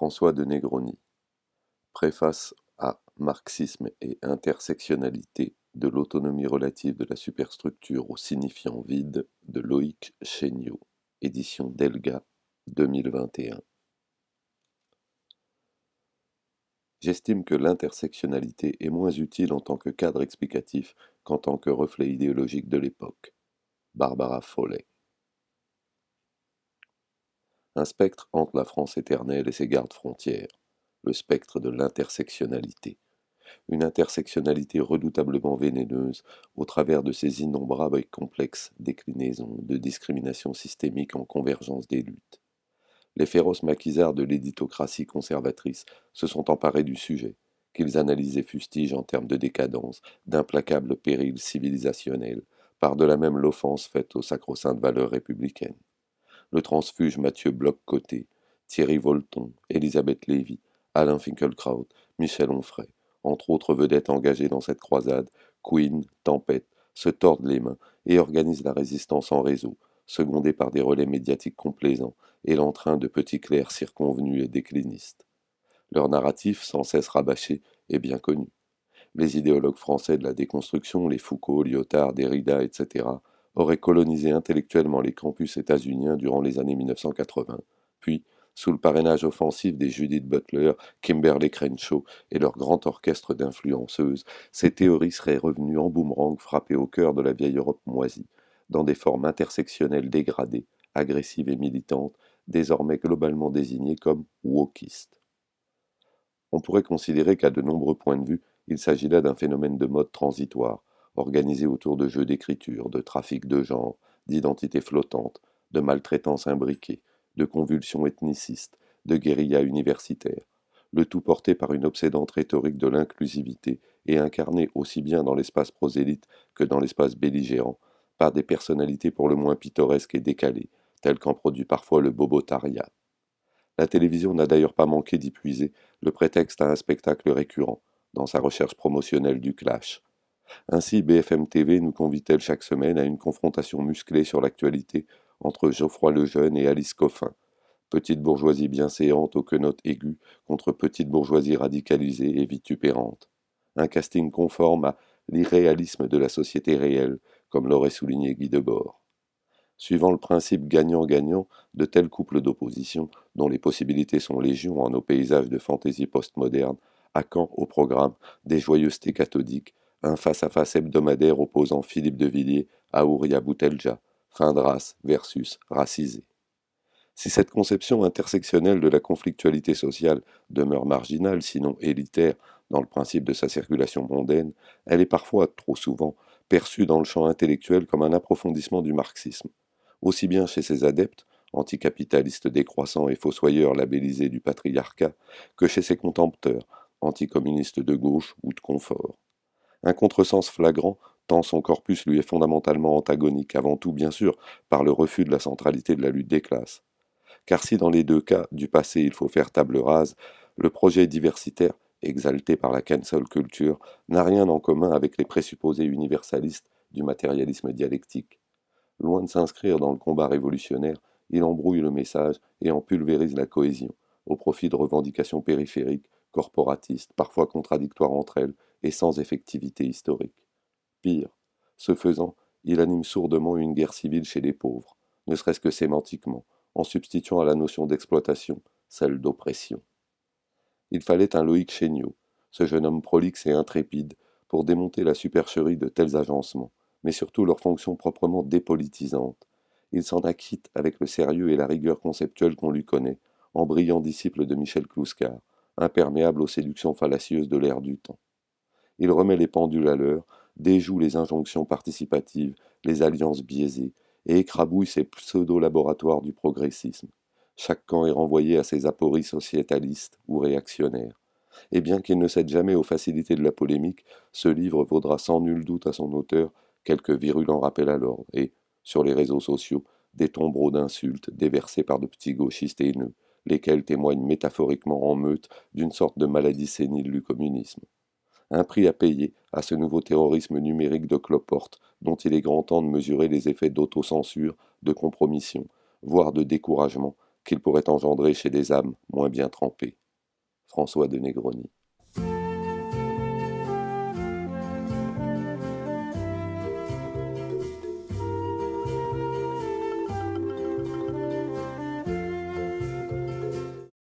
François de Negroni. Préface à Marxisme et intersectionnalité de l'autonomie relative de la superstructure au signifiant vide de Loïc Chéniaud, édition Delga 2021. J'estime que l'intersectionnalité est moins utile en tant que cadre explicatif qu'en tant que reflet idéologique de l'époque. Barbara Follet. Un spectre entre la France éternelle et ses gardes frontières, le spectre de l'intersectionnalité. Une intersectionnalité redoutablement vénéneuse au travers de ses innombrables et complexes déclinaisons de discrimination systémique en convergence des luttes. Les féroces maquisards de l'éditocratie conservatrice se sont emparés du sujet, qu'ils analysaient fustige en termes de décadence, d'implacables périls civilisationnels, par la même l'offense faite aux sacro-saintes valeurs républicaines le transfuge Mathieu Bloch-Côté, Thierry Volton, Elisabeth Lévy, Alain Finkelkraut, Michel Onfray, entre autres vedettes engagées dans cette croisade, Queen, Tempête, se tordent les mains et organisent la résistance en réseau, secondée par des relais médiatiques complaisants et l'entrain de petits clercs circonvenus et déclinistes. Leur narratif, sans cesse rabâché, est bien connu. Les idéologues français de la déconstruction, les Foucault, Lyotard, Derrida, etc., aurait colonisé intellectuellement les campus états-uniens durant les années 1980, puis, sous le parrainage offensif des Judith Butler, Kimberly Crenshaw et leur grand orchestre d'influenceuses, ces théories seraient revenues en boomerang frappées au cœur de la vieille Europe moisie, dans des formes intersectionnelles dégradées, agressives et militantes, désormais globalement désignées comme wokistes. On pourrait considérer qu'à de nombreux points de vue, il s'agit là d'un phénomène de mode transitoire, Organisé autour de jeux d'écriture, de trafic de genre, d'identité flottante, de maltraitance imbriquée, de convulsions ethnicistes, de guérillas universitaire, le tout porté par une obsédante rhétorique de l'inclusivité et incarné aussi bien dans l'espace prosélyte que dans l'espace belligérant par des personnalités pour le moins pittoresques et décalées, telles qu'en produit parfois le Bobotaria. La télévision n'a d'ailleurs pas manqué d'y puiser le prétexte à un spectacle récurrent dans sa recherche promotionnelle du clash, ainsi, BFM TV nous convie-t-elle chaque semaine à une confrontation musclée sur l'actualité entre Geoffroy Lejeune et Alice Coffin. Petite bourgeoisie bienséante aux quenottes aiguës contre petite bourgeoisie radicalisée et vitupérante. Un casting conforme à l'irréalisme de la société réelle, comme l'aurait souligné Guy Debord. Suivant le principe gagnant-gagnant, de tels couples d'opposition, dont les possibilités sont légion en nos paysages de fantaisie postmoderne, à quand au programme des joyeusetés cathodiques, un face-à-face hebdomadaire opposant Philippe de Villiers à Ouria Boutelja, fin de race versus racisé. Si cette conception intersectionnelle de la conflictualité sociale demeure marginale, sinon élitaire, dans le principe de sa circulation mondaine, elle est parfois, trop souvent, perçue dans le champ intellectuel comme un approfondissement du marxisme, aussi bien chez ses adeptes, anticapitalistes décroissants et fossoyeurs labellisés du patriarcat, que chez ses contempteurs, anticommunistes de gauche ou de confort un contresens flagrant tant son corpus lui est fondamentalement antagonique, avant tout bien sûr par le refus de la centralité de la lutte des classes. Car si dans les deux cas du passé il faut faire table rase, le projet diversitaire, exalté par la cancel culture, n'a rien en commun avec les présupposés universalistes du matérialisme dialectique. Loin de s'inscrire dans le combat révolutionnaire, il embrouille le message et en pulvérise la cohésion, au profit de revendications périphériques corporatistes, parfois contradictoires entre elles et sans effectivité historique. Pire, ce faisant, il anime sourdement une guerre civile chez les pauvres, ne serait-ce que sémantiquement, en substituant à la notion d'exploitation celle d'oppression. Il fallait un Loïc Chéniaud, ce jeune homme prolixe et intrépide, pour démonter la supercherie de tels agencements, mais surtout leur fonction proprement dépolitisante. Il s'en acquitte avec le sérieux et la rigueur conceptuelle qu'on lui connaît, en brillant disciple de Michel Clouscard, imperméable aux séductions fallacieuses de l'ère du temps. Il remet les pendules à l'heure, déjoue les injonctions participatives, les alliances biaisées, et écrabouille ses pseudo-laboratoires du progressisme. Chaque camp est renvoyé à ses apories sociétalistes ou réactionnaires. Et bien qu'il ne cède jamais aux facilités de la polémique, ce livre vaudra sans nul doute à son auteur quelques virulents rappels à l'ordre, et, sur les réseaux sociaux, des tombereaux d'insultes déversés par de petits gauchistes haineux, lesquels témoignent métaphoriquement en meute d'une sorte de maladie sénile du communisme. Un prix à payer à ce nouveau terrorisme numérique de cloporte, dont il est grand temps de mesurer les effets d'autocensure, de compromission, voire de découragement qu'il pourrait engendrer chez des âmes moins bien trempées. François de Negroni.